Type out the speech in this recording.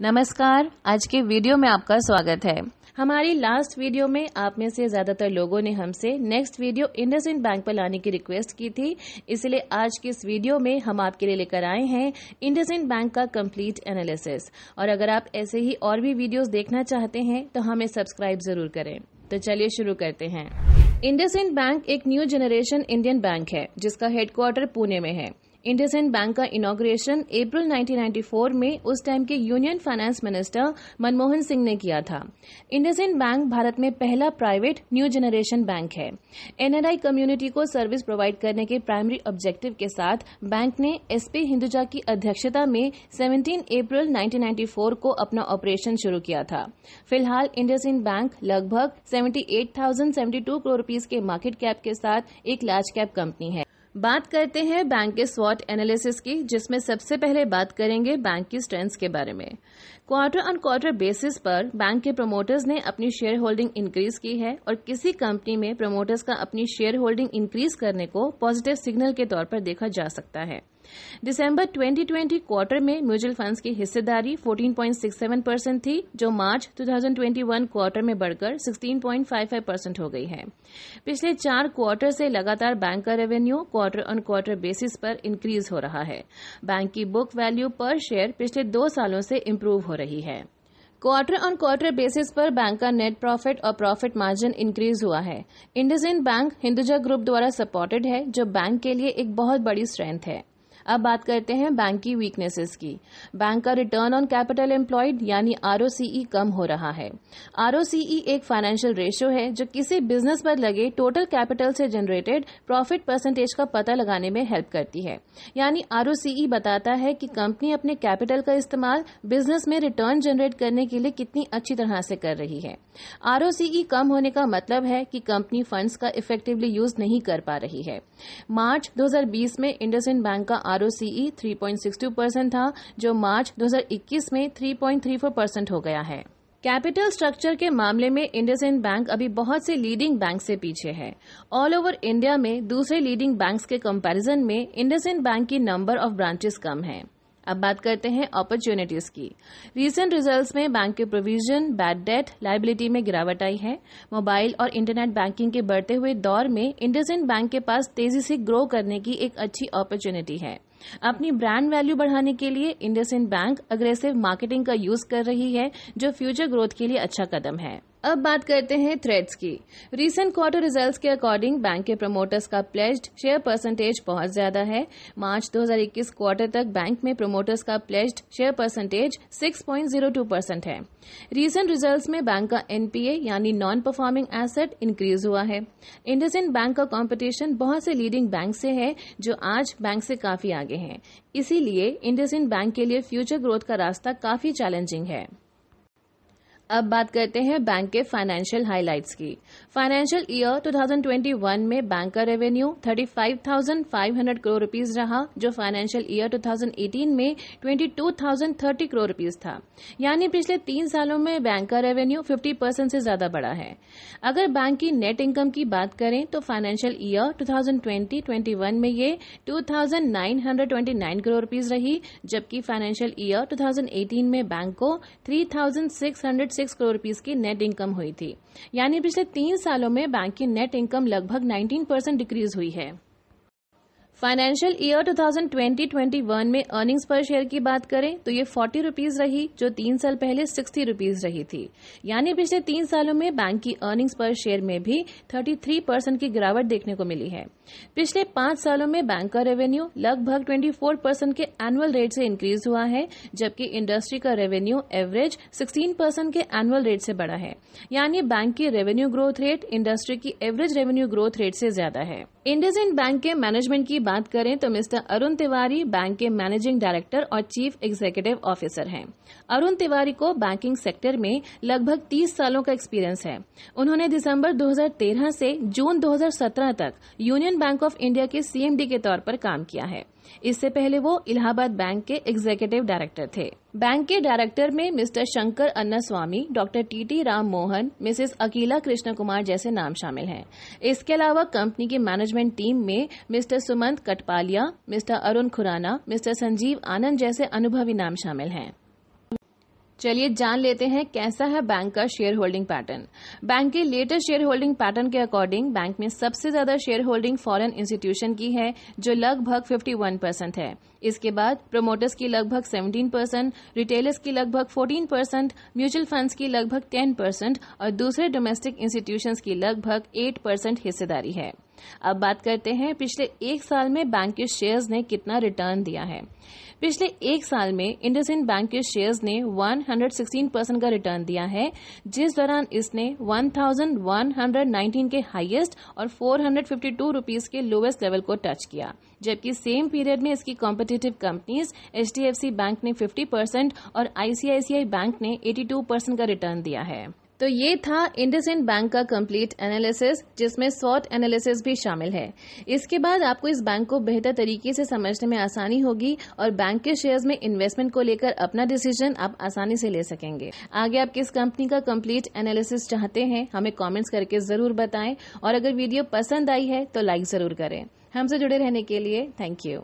नमस्कार आज के वीडियो में आपका स्वागत है हमारी लास्ट वीडियो में आप में से ज्यादातर लोगों ने हमसे next video Indus end bank पर लाने की रिक्वेस्ट की थी इसलिए आज के इस वीडियो में हम आपके लिए लेकर आए हैं इंडस इंड बैंक का कंप्लीट एनालिसिस और अगर आप ऐसे ही और भी वीडियोस देखना चाहते हैं तो हमें सब्सक्राइब जरूर करें तो चलिए शुरू करते हैं इंडस इंड बैंक एक न्यू जनरेशन इंडियन बैंक है जिसका हेडक्वार्टर पुणे में है इंडस इंड बैंक का इनाग्रेशन अप्रैल 1994 में उस टाइम के union finance minister Manmohan Singh ने किया था इंडसइंड बैंक भारत में पहला प्राइवेट न्यू जनरेशन बैंक है एनआरआई कम्युनिटी को सर्विस प्रोवाइड करने के प्राइमरी ऑब्जेक्टिव के साथ बैंक ने एसपी हिंदुजा की अध्यक्षता में 17 अप्रैल 1994 को अपना ऑपरेशन शुरू किया था फिलहाल इंड बैंक लगभग 78,072 करोड़ रूपीज के मार्केट कैप के साथ एक लार्ज कैप कंपनी है बात करते हैं बैंक के स्वॉट एनालिसिस की जिसमें सबसे पहले बात करेंगे बैंक की स्ट्रेंथ्स के बारे में क्वार्टर ऑन क्वार्टर बेसिस पर बैंक के प्रमोटर्स ने अपनी शेयर होल्डिंग इंक्रीज की है और किसी कंपनी में प्रमोटर्स का अपनी शेयर होल्डिंग इंक्रीज करने को पॉजिटिव सिग्नल के तौर पर देखा जा सकता है दिसंबर 2020 क्वार्टर में म्यूचुअल फंड्स की हिस्सेदारी 14.67 परसेंट थी जो मार्च 2021 क्वार्टर में बढ़कर 16.55 परसेंट हो गई है पिछले चार क्वार्टर से लगातार बैंक का revenue quarter on quarter basis पर इंक्रीज हो रहा है बैंक की बुक वैल्यू पर शेयर पिछले दो सालों से इम्प्रूव हो रही है क्वार्टर ऑन क्वार्टर बेसिस पर बैंक का नेट प्रॉफिट और प्रॉफिट मार्जिन इंक्रीज हुआ है इंडसइंड बैंक हिंदुजा ग्रुप द्वारा सपोर्टेड है जो बैंक के लिए एक बहुत बड़ी स्ट्रेंथ है अब बात करते हैं बैंक की वीकनेसेस की बैंक का रिटर्न ऑन कैपिटल एम्प्लॉयड यानी आर e, कम हो रहा है आर e एक फाइनेंशियल रेशियो है जो किसी बिजनेस पर लगे टोटल कैपिटल से जनरेटेड प्रॉफिट परसेंटेज का पता लगाने में हेल्प करती है यानी आर e बताता है कि कंपनी अपने कैपिटल का इस्तेमाल बिजनेस में रिटर्न जनरेट करने के लिए कितनी अच्छी तरह से कर रही है आर कम होने का मतलब है कि कंपनी फंड्स का इफेक्टिवली यूज नहीं कर पा रही है मार्च 2020 में इंड बैंक का ओ three point six two percent था जो मार्च 2021 में 3.34 परसेंट हो गया है कैपिटल स्ट्रक्चर के मामले में इंडस इंड बैंक अभी बहुत से लीडिंग बैंक से पीछे है ऑल ओवर इंडिया में दूसरे लीडिंग बैंक के कंपैरिजन में इंडस इंड बैंक की नंबर ऑफ ब्रांचेस कम है अब बात करते हैं अपॉर्चुनिटीज की रीसेंट रिजल्ट्स में बैंक के प्रोविजन बैड डेट लाइबिलिटी में गिरावट आई है मोबाइल और इंटरनेट बैंकिंग के बढ़ते हुए दौर में इंडसेंड बैंक के पास तेजी से ग्रो करने की एक अच्छी अपॉर्चुनिटी है अपनी ब्रांड वैल्यू बढ़ाने के लिए इंडसेंड बैंक अग्रेसिव मार्केटिंग का यूज कर रही है जो फ्यूचर ग्रोथ के लिए अच्छा कदम है अब बात करते हैं थ्रेड्स की रीसेंट क्वार्टर रिजल्ट्स के अकॉर्डिंग बैंक के प्रमोटर्स का प्लेज्ड शेयर परसेंटेज बहुत ज्यादा है मार्च 2021 क्वार्टर तक बैंक में प्रमोटर्स का प्लेज्ड शेयर परसेंटेज 6.02 परसेंट है रीसेंट रिजल्ट्स में बैंक का एनपीए यानी नॉन परफॉर्मिंग एसेट इंक्रीज हुआ है इंडसेंड बैंक का कॉम्पिटिशन बहुत से लीडिंग बैंक से है जो आज बैंक से काफी आगे हैं इसीलिए इंडसेंड बैंक के लिए फ्यूचर ग्रोथ का रास्ता काफी चैलेंजिंग है अब बात करते हैं बैंक के फाइनेंशियल हाइलाइट्स की फाइनेंशियल ईयर 2021 में बैंक का रेवेन्यू 35,500 करोड़ रुपीस रहा जो फाइनेंशियल ईयर 2018 में 22,030 करोड़ रुपीस था यानी पिछले तीन सालों में बैंक का रेवेन्यू 50 परसेंट से ज्यादा बढ़ा है अगर बैंक की नेट इनकम की बात करें तो फाइनेंशियल ईयर 2020-21 में ये 2,929 करोड़ रुपीस रही जबकि फाइनेंशियल ईयर 2018 में बैंक को 3,600 सिक्स करोड़ रुपीज की नेट इनकम हुई थी यानी पिछले तीन सालों में बैंक की नेट इनकम लगभग नाइनटीन परसेंट डिक्रीज हुई है फाइनेंशियल ईयर 2020-21 में अर्निंग्स पर शेयर की बात करें तो ये फोर्टी रुपीज रही जो तीन साल पहले सिक्सटी रुपीज रही थी यानी पिछले तीन सालों में बैंक की अर्निंग्स पर शेयर में भी 33 परसेंट की गिरावट देखने को मिली है पिछले पांच सालों में बैंक का रेवेन्यू लगभग 24 परसेंट के एनुअल रेट से इंक्रीज हुआ है जबकि इंडस्ट्री का रेवेन्यू एवरेज 16 परसेंट के एनुअल रेट से बढ़ा है यानी बैंक की रेवेन्यू ग्रोथ रेट इंडस्ट्री की एवरेज रेवेन्यू ग्रोथ रेट से ज्यादा है इंडस इंड बैंक के मैनेजमेंट की बात करें तो मिस्टर अरुण तिवारी बैंक के मैनेजिंग डायरेक्टर और चीफ एग्जीक्यूटिव ऑफिसर हैं अरुण तिवारी को बैंकिंग सेक्टर में लगभग 30 सालों का एक्सपीरियंस है उन्होंने दिसंबर 2013 से जून 2017 तक यूनियन बैंक ऑफ इंडिया के सीएमडी के तौर पर काम किया है इससे पहले वो इलाहाबाद बैंक के एग्जीक्यूटिव डायरेक्टर थे बैंक के डायरेक्टर में mister Shankar Annaswamy doctor TT Ram Mohan Mrs Akila Krishna Kumar जैसे नाम शामिल हैं इसके अलावा कंपनी की मैनेजमेंट टीम में mister Sumant Kathpalia mister Arun Khurana mister Sanjeev Anand जैसे अनुभवी नाम शामिल हैं चलिए जान लेते हैं कैसा है बैंक का शेयर होल्डिंग पैटर्न बैंक के लेटेस्ट शेयर होल्डिंग पैटर्न के अकॉर्डिंग बैंक में सबसे ज्यादा शेयर होल्डिंग फॉरेन इंस्टीट्यूशन की है जो लगभग 51 परसेंट है इसके बाद प्रमोटर्स की लगभग 17 परसेंट रिटेलर्स की लगभग 14 परसेंट म्यूचुअल फंड्स की लगभग 10 परसेंट और दूसरे डोमेस्टिक इंस्टीट्यूशंस की लगभग 8 परसेंट हिस्सेदारी है अब बात करते हैं पिछले एक साल में बैंक के शेयर्स ने कितना रिटर्न दिया है पिछले एक साल में इंडसइंड बैंक के शेयर्स ने 116 परसेंट का रिटर्न दिया है जिस दौरान इसने 1119 के हाईएस्ट और 452 रुपीस के लोवेस्ट लेवल को टच किया जबकि सेम पीरियड में इसकी कॉम्पिटिशन कॉम्पिटिटिव कंपनीज सी बैंक ने 50 परसेंट और आईसीआईसीआई बैंक ने 82 परसेंट का रिटर्न दिया है तो ये था इंडस इंड बैंक का कंप्लीट एनालिसिस जिसमें सॉट एनालिसिस भी शामिल है इसके बाद आपको इस बैंक को बेहतर तरीके से समझने में आसानी होगी और बैंक के शेयर्स में इन्वेस्टमेंट को लेकर अपना डिसीजन आप आसानी से ले सकेंगे आगे आप किस कंपनी का कंप्लीट एनालिसिस चाहते हैं हमें कॉमेंट्स करके जरूर बताएं और अगर वीडियो पसंद आई है तो लाइक जरूर करें हमसे जुड़े रहने के लिए थैंक यू